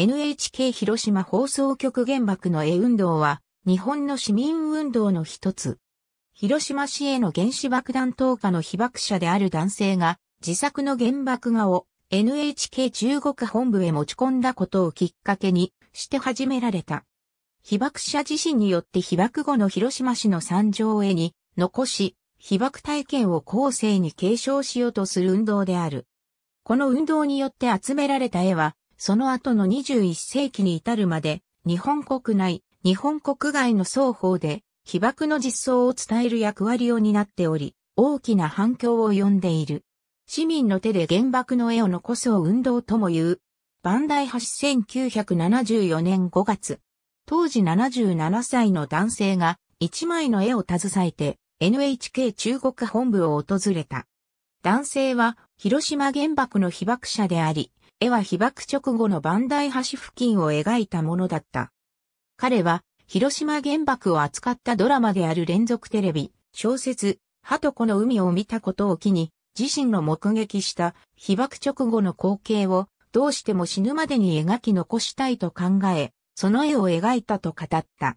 NHK 広島放送局原爆の絵運動は、日本の市民運動の一つ。広島市への原子爆弾投下の被爆者である男性が、自作の原爆画を NHK 中国本部へ持ち込んだことをきっかけにして始められた。被爆者自身によって被爆後の広島市の惨状絵に残し、被爆体験を後世に継承しようとする運動である。この運動によって集められた絵は、その後の21世紀に至るまで、日本国内、日本国外の双方で、被爆の実相を伝える役割を担っており、大きな反響を呼んでいる。市民の手で原爆の絵を残そう運動とも言う。バンダイ橋1974年5月。当時77歳の男性が一枚の絵を携えて NHK 中国本部を訪れた。男性は広島原爆の被爆者であり、絵は被爆直後の万代橋付近を描いたものだった。彼は、広島原爆を扱ったドラマである連続テレビ、小説、ハトコの海を見たことを機に、自身の目撃した被爆直後の光景を、どうしても死ぬまでに描き残したいと考え、その絵を描いたと語った。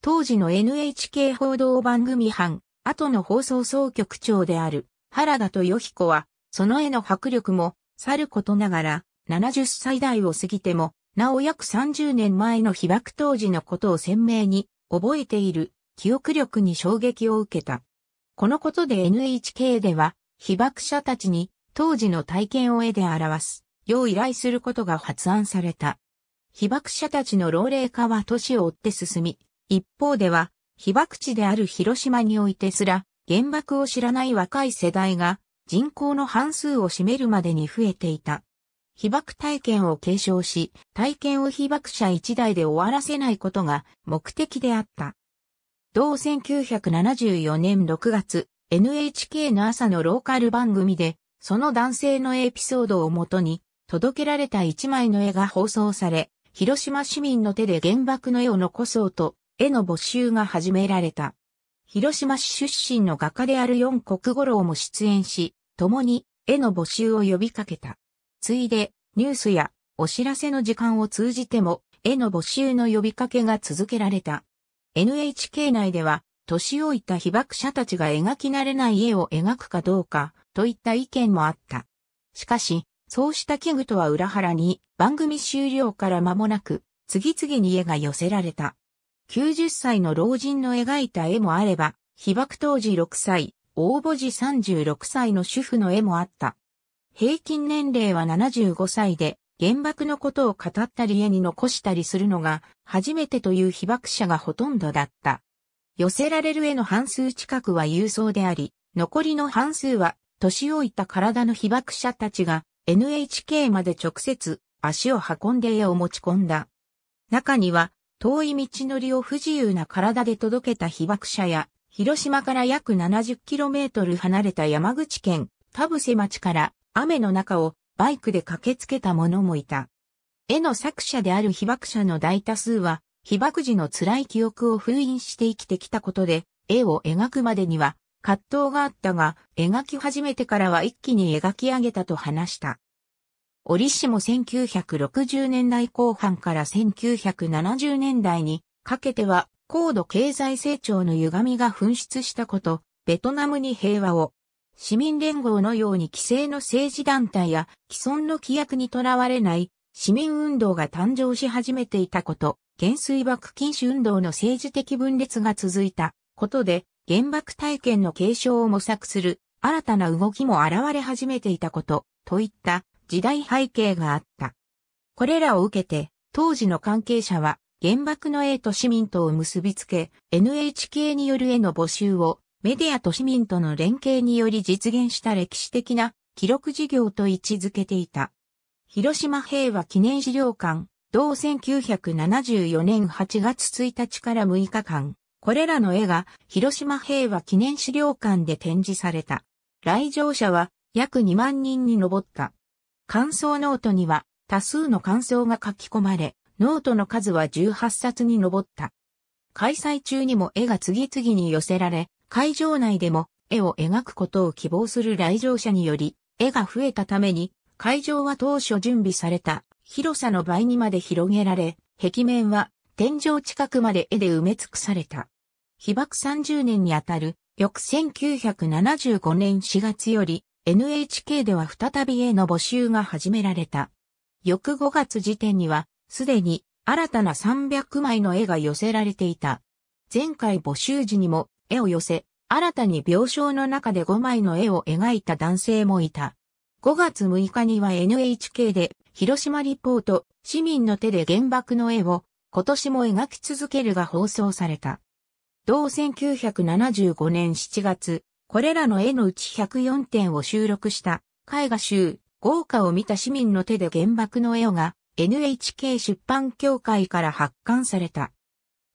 当時の NHK 報道番組班、後の放送総局長である原田豊彦は、その絵の迫力も、さることながら、70歳代を過ぎても、なお約30年前の被爆当時のことを鮮明に覚えている記憶力に衝撃を受けた。このことで NHK では被爆者たちに当時の体験を絵で表す、よう依頼することが発案された。被爆者たちの老齢化は年を追って進み、一方では被爆地である広島においてすら原爆を知らない若い世代が人口の半数を占めるまでに増えていた。被爆体験を継承し、体験を被爆者一代で終わらせないことが目的であった。同1974年6月、NHK の朝のローカル番組で、その男性のエピソードをもとに、届けられた一枚の絵が放送され、広島市民の手で原爆の絵を残そうと、絵の募集が始められた。広島市出身の画家である四国五郎も出演し、共に絵の募集を呼びかけた。ついで、ニュースやお知らせの時間を通じても、絵の募集の呼びかけが続けられた。NHK 内では、年老いた被爆者たちが描き慣れない絵を描くかどうか、といった意見もあった。しかし、そうした危惧とは裏腹に、番組終了から間もなく、次々に絵が寄せられた。90歳の老人の描いた絵もあれば、被爆当時6歳、応募時36歳の主婦の絵もあった。平均年齢は75歳で、原爆のことを語ったり絵に残したりするのが初めてという被爆者がほとんどだった。寄せられる絵の半数近くは郵送であり、残りの半数は年老いた体の被爆者たちが NHK まで直接足を運んで絵を持ち込んだ。中には遠い道のりを不自由な体で届けた被爆者や、広島から約 70km 離れた山口県田伏町から雨の中をバイクで駆けつけた者もいた。絵の作者である被爆者の大多数は、被爆時の辛い記憶を封印して生きてきたことで、絵を描くまでには葛藤があったが、描き始めてからは一気に描き上げたと話した。折しも1960年代後半から1970年代にかけては高度経済成長の歪みが噴出したこと、ベトナムに平和を、市民連合のように規制の政治団体や既存の規約にとらわれない市民運動が誕生し始めていたこと、減水爆禁止運動の政治的分裂が続いたことで原爆体験の継承を模索する新たな動きも現れ始めていたこと、といった時代背景があった。これらを受けて、当時の関係者は、原爆の A と市民とを結びつけ、NHK による絵の募集をメディアと市民との連携により実現した歴史的な記録事業と位置づけていた。広島平和記念資料館、同1974年8月1日から6日間、これらの絵が広島平和記念資料館で展示された。来場者は約2万人に上った。感想ノートには多数の感想が書き込まれ、ノートの数は18冊に上った。開催中にも絵が次々に寄せられ、会場内でも絵を描くことを希望する来場者により、絵が増えたために、会場は当初準備された広さの倍にまで広げられ、壁面は天井近くまで絵で埋め尽くされた。被爆30年にあたる、翌1975年4月より、NHK では再び絵の募集が始められた。翌5月時点には、すでに新たな300枚の絵が寄せられていた。前回募集時にも絵を寄せ、新たに病床の中で5枚の絵を描いた男性もいた。5月6日には NHK で広島リポート市民の手で原爆の絵を今年も描き続けるが放送された。同1975年7月、これらの絵のうち104点を収録した絵画集豪華を見た市民の手で原爆の絵をが NHK 出版協会から発刊された。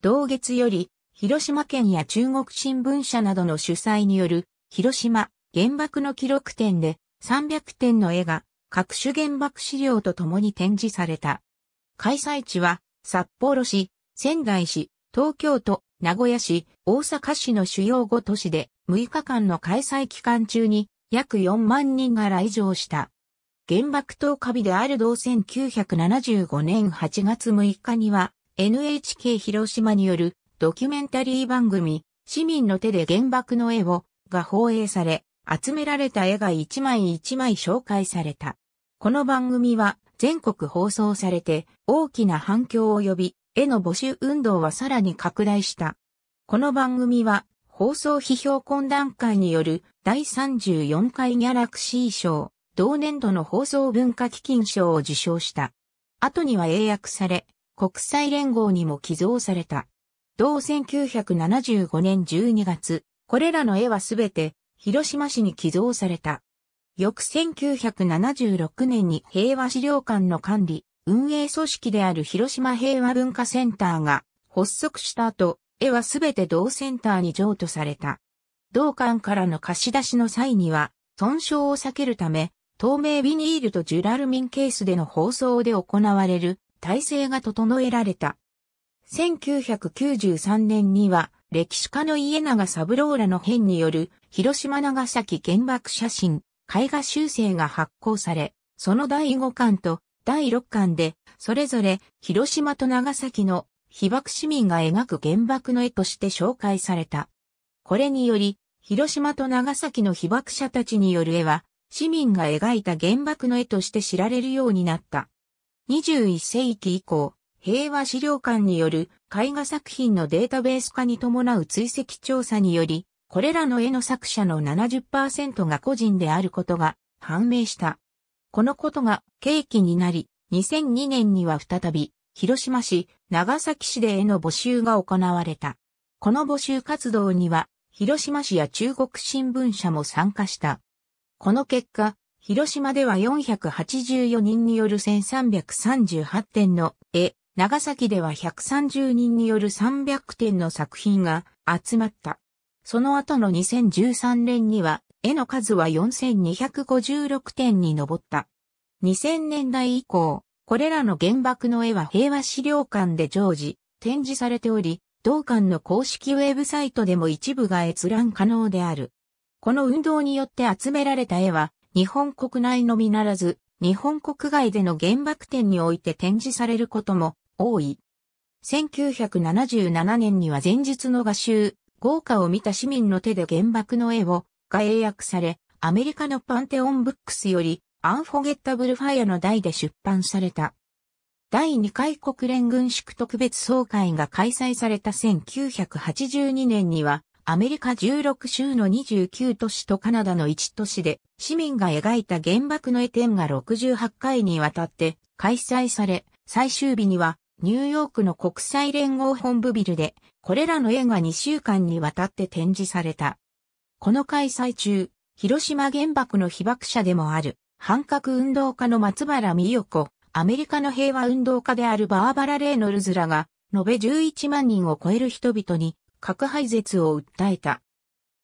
同月より広島県や中国新聞社などの主催による、広島原爆の記録展で300点の絵が各種原爆資料とともに展示された。開催地は札幌市、仙台市、東京都、名古屋市、大阪市の主要5都市で6日間の開催期間中に約4万人が来場した。原爆投下日である同1975年8月6日には NHK 広島によるドキュメンタリー番組、市民の手で原爆の絵を、が放映され、集められた絵が一枚一枚紹介された。この番組は全国放送されて大きな反響を呼び、絵の募集運動はさらに拡大した。この番組は放送批評懇談会による第34回ギャラクシー賞、同年度の放送文化基金賞を受賞した。後には英訳され、国際連合にも寄贈された。同1975年12月、これらの絵はすべて広島市に寄贈された。翌1976年に平和資料館の管理、運営組織である広島平和文化センターが発足した後、絵はすべて同センターに譲渡された。同館からの貸し出しの際には、損傷を避けるため、透明ビニールとジュラルミンケースでの包装で行われる体制が整えられた。1993年には、歴史家の家長三郎らの編による、広島長崎原爆写真、絵画修正が発行され、その第5巻と第6巻で、それぞれ広島と長崎の被爆市民が描く原爆の絵として紹介された。これにより、広島と長崎の被爆者たちによる絵は、市民が描いた原爆の絵として知られるようになった。21世紀以降、平和資料館による絵画作品のデータベース化に伴う追跡調査により、これらの絵の作者の70%が個人であることが判明した。このことが契機になり、2002年には再び、広島市、長崎市で絵の募集が行われた。この募集活動には、広島市や中国新聞社も参加した。この結果、広島では484人による1338点の絵、長崎では130人による300点の作品が集まった。その後の2013年には、絵の数は4256点に上った。2000年代以降、これらの原爆の絵は平和資料館で常時展示されており、同館の公式ウェブサイトでも一部が閲覧可能である。この運動によって集められた絵は、日本国内のみならず、日本国外での原爆展において展示されることも多い。1977年には前日の画集、豪華を見た市民の手で原爆の絵を、が英訳され、アメリカのパンテオンブックスより、アンフォゲッタブルファイアの題で出版された。第2回国連軍縮特別総会が開催された1982年には、アメリカ16州の29都市とカナダの1都市で、市民が描いた原爆の絵展が68回にわたって開催され、最終日にはニューヨークの国際連合本部ビルで、これらの絵が2週間にわたって展示された。この開催中、広島原爆の被爆者でもある、反核運動家の松原美代子、アメリカの平和運動家であるバーバラ・レイノルズらが、延べ11万人を超える人々に、核廃絶を訴えた。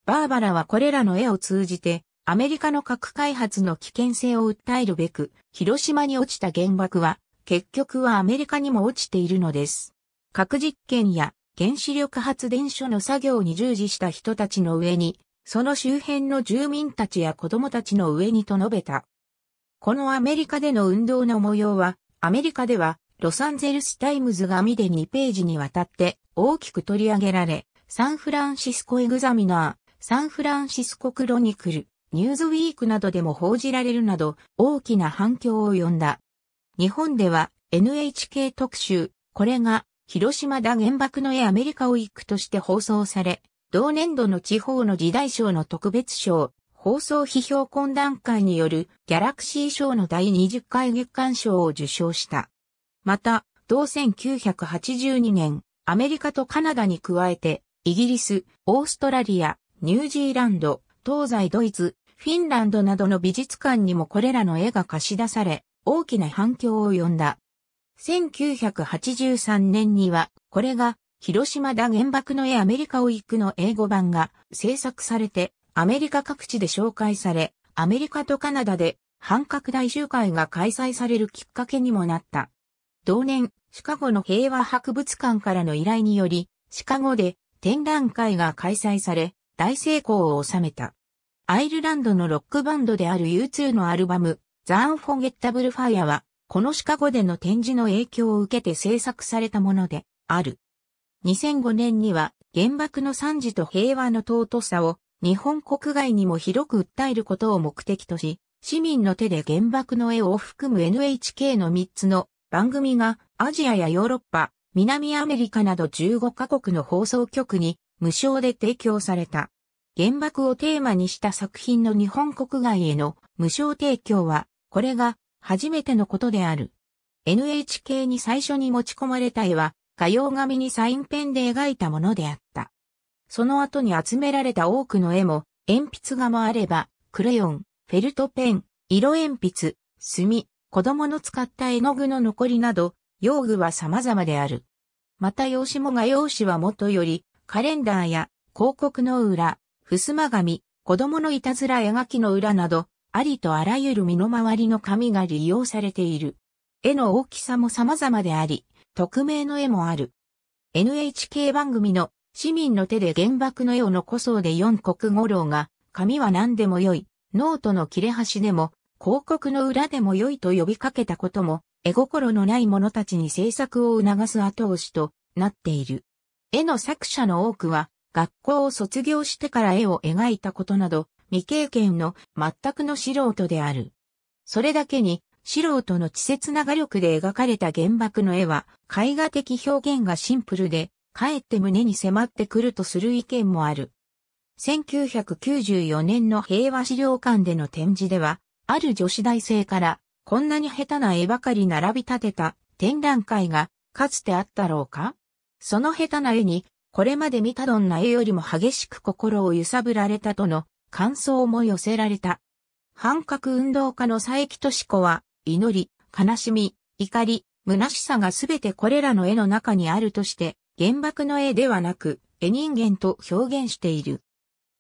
バーバラはこれらの絵を通じて、アメリカの核開発の危険性を訴えるべく、広島に落ちた原爆は、結局はアメリカにも落ちているのです。核実験や原子力発電所の作業に従事した人たちの上に、その周辺の住民たちや子供たちの上にと述べた。このアメリカでの運動の模様は、アメリカではロサンゼルスタイムズ紙で2ページにわたって大きく取り上げられ、サンフランシスコエグザミナー、サンフランシスコクロニクル、ニューズウィークなどでも報じられるなど大きな反響を呼んだ。日本では NHK 特集、これが広島だ原爆の絵アメリカを行くとして放送され、同年度の地方の時代賞の特別賞、放送批評懇談会によるギャラクシー賞の第20回月間賞を受賞した。また、同1982年、アメリカとカナダに加えて、イギリス、オーストラリア、ニュージーランド、東西ドイツ、フィンランドなどの美術館にもこれらの絵が貸し出され、大きな反響を呼んだ。1983年には、これが、広島だ原爆の絵アメリカを行くの英語版が制作されて、アメリカ各地で紹介され、アメリカとカナダで反角大集会が開催されるきっかけにもなった。同年、シカゴの平和博物館からの依頼により、シカゴで展覧会が開催され、大成功を収めた。アイルランドのロックバンドである U2 のアルバム、ザ・アンフォゲッタブル・ファイアは、このシカゴでの展示の影響を受けて制作されたものである。2005年には原爆の惨事と平和の尊さを日本国外にも広く訴えることを目的とし、市民の手で原爆の絵を含む NHK の3つの番組がアジアやヨーロッパ、南アメリカなど15カ国の放送局に無償で提供された。原爆をテーマにした作品の日本国外への無償提供は、これが初めてのことである。NHK に最初に持ち込まれた絵は、画用紙にサインペンで描いたものであった。その後に集められた多くの絵も、鉛筆画もあれば、クレヨン、フェルトペン、色鉛筆、墨、子供の使った絵の具の残りなど、用具は様々である。また用紙も画用紙はもとより、カレンダーや広告の裏、襖紙、子供のいたずら絵描きの裏など、ありとあらゆる身の回りの紙が利用されている。絵の大きさも様々であり、匿名の絵もある。NHK 番組の市民の手で原爆の絵を残そうで四国五郎が、紙は何でも良い、ノートの切れ端でも、広告の裏でも良いと呼びかけたことも、絵心のない者たちに制作を促す後押しとなっている。絵の作者の多くは、学校を卒業してから絵を描いたことなど、未経験の全くの素人である。それだけに、素人の稚拙な画力で描かれた原爆の絵は、絵画的表現がシンプルで、かえって胸に迫ってくるとする意見もある。1994年の平和資料館での展示では、ある女子大生から、こんなに下手な絵ばかり並び立てた展覧会が、かつてあったろうかその下手な絵に、これまで見たどんな絵よりも激しく心を揺さぶられたとの感想も寄せられた。反核運動家の佐伯敏子は、祈り、悲しみ、怒り、虚しさがすべてこれらの絵の中にあるとして、原爆の絵ではなく、絵人間と表現している。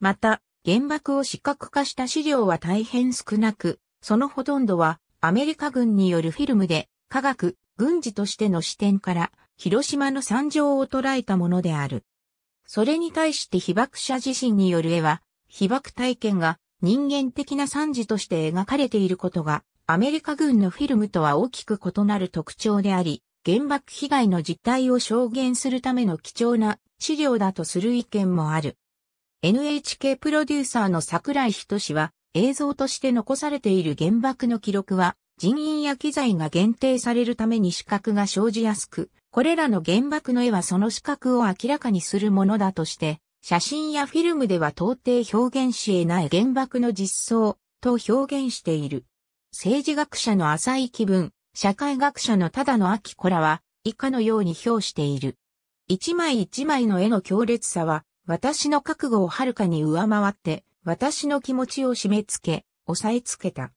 また、原爆を視覚化した資料は大変少なく、そのほとんどはアメリカ軍によるフィルムで科学、軍事としての視点から広島の惨状を捉えたものである。それに対して被爆者自身による絵は、被爆体験が人間的な惨事として描かれていることが、アメリカ軍のフィルムとは大きく異なる特徴であり、原爆被害の実態を証言するための貴重な資料だとする意見もある。NHK プロデューサーの桜井仁は、映像として残されている原爆の記録は、人員や機材が限定されるために資格が生じやすく、これらの原爆の絵はその資格を明らかにするものだとして、写真やフィルムでは到底表現し得ない原爆の実相と表現している。政治学者の浅井気分、社会学者のただの秋子らは以下のように評している。一枚一枚の絵の強烈さは私の覚悟をはるかに上回って私の気持ちを締め付け、押さえつけた。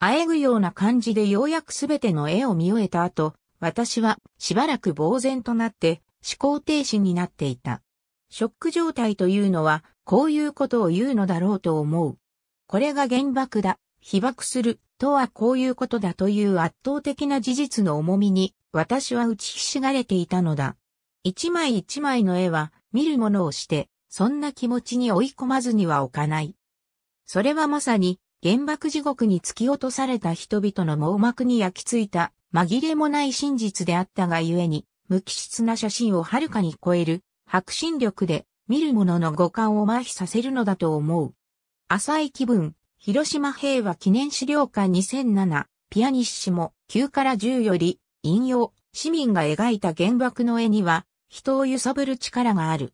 あえぐような感じでようやくすべての絵を見終えた後、私はしばらく呆然となって思考停止になっていた。ショック状態というのはこういうことを言うのだろうと思う。これが原爆だ、被爆するとはこういうことだという圧倒的な事実の重みに私は打ちひしがれていたのだ。一枚一枚の絵は見るものをしてそんな気持ちに追い込まずには置かない。それはまさに原爆地獄に突き落とされた人々の網膜に焼き付いた紛れもない真実であったがゆえに、無機質な写真をはるかに超える、迫真力で見る者の五感を麻痺させるのだと思う。浅い気分、広島平和記念資料館2007、ピアニッシモ9から10より、引用、市民が描いた原爆の絵には、人を揺さぶる力がある。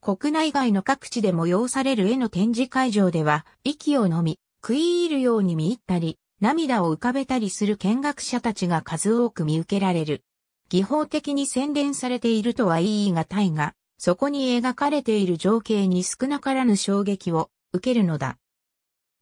国内外の各地で催される絵の展示会場では、息をのみ、食い入るように見入ったり、涙を浮かべたりする見学者たちが数多く見受けられる。技法的に洗練されているとは言い難いが、そこに描かれている情景に少なからぬ衝撃を受けるのだ。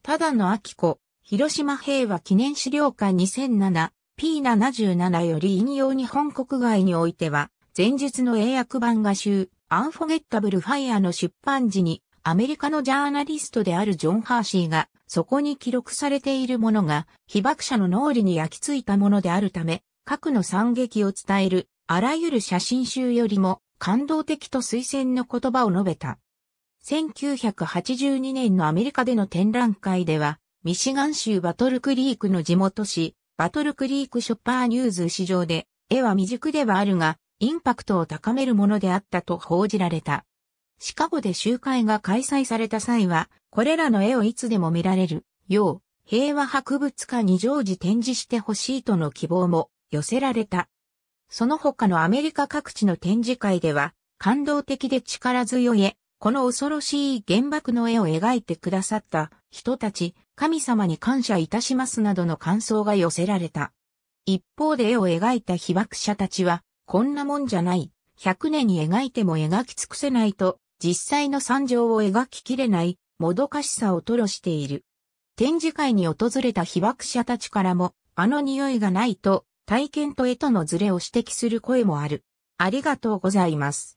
ただの秋子、広島平和記念資料館 2007P77 より引用日本国外においては、前述の英訳版画集、アンフォゲッタブルファイアの出版時に、アメリカのジャーナリストであるジョン・ハーシーが、そこに記録されているものが、被爆者の脳裏に焼き付いたものであるため、核の惨劇を伝える、あらゆる写真集よりも、感動的と推薦の言葉を述べた。1982年のアメリカでの展覧会では、ミシガン州バトルクリークの地元紙、バトルクリークショッパーニューズ市場で、絵は未熟ではあるが、インパクトを高めるものであったと報じられた。シカゴで集会が開催された際は、これらの絵をいつでも見られるよう、平和博物館に常時展示してほしいとの希望も寄せられた。その他のアメリカ各地の展示会では、感動的で力強い絵、この恐ろしい原爆の絵を描いてくださった人たち、神様に感謝いたしますなどの感想が寄せられた。一方で絵を描いた被爆者たちは、こんなもんじゃない、100年に描いても描き尽くせないと実際の惨状を描ききれないもどかしさを吐露している。展示会に訪れた被爆者たちからも、あの匂いがないと、体験と絵とのズレを指摘する声もある。ありがとうございます。